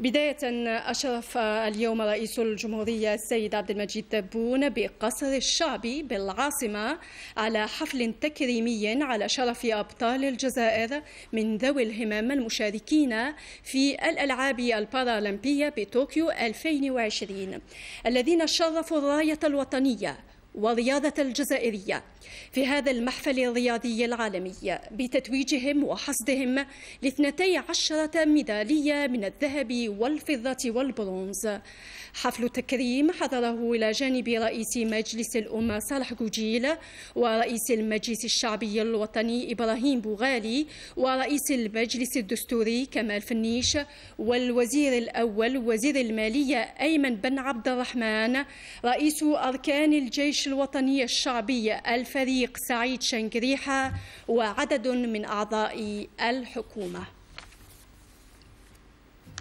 بداية أشرف اليوم رئيس الجمهورية السيد عبد المجيد تبون بقصر الشعبي بالعاصمة على حفل تكريمي على شرف أبطال الجزائر من ذوي الهمم المشاركين في الألعاب البارالمبية بطوكيو 2020 الذين شرفوا الراية الوطنية ورياضة الجزائرية في هذا المحفل الرياضي العالمي بتتويجهم وحصدهم لاثنتي عشرة ميدالية من الذهب والفضة والبرونز حفل التكريم حضره إلى جانب رئيس مجلس الأمة صالح جوجيل ورئيس المجلس الشعبي الوطني إبراهيم بوغالي ورئيس المجلس الدستوري كمال فنيش والوزير الأول وزير المالية أيمن بن عبد الرحمن رئيس أركان الجيش الوطنية الشعبية الفريق سعيد شنقريحة وعدد من أعضاء الحكومة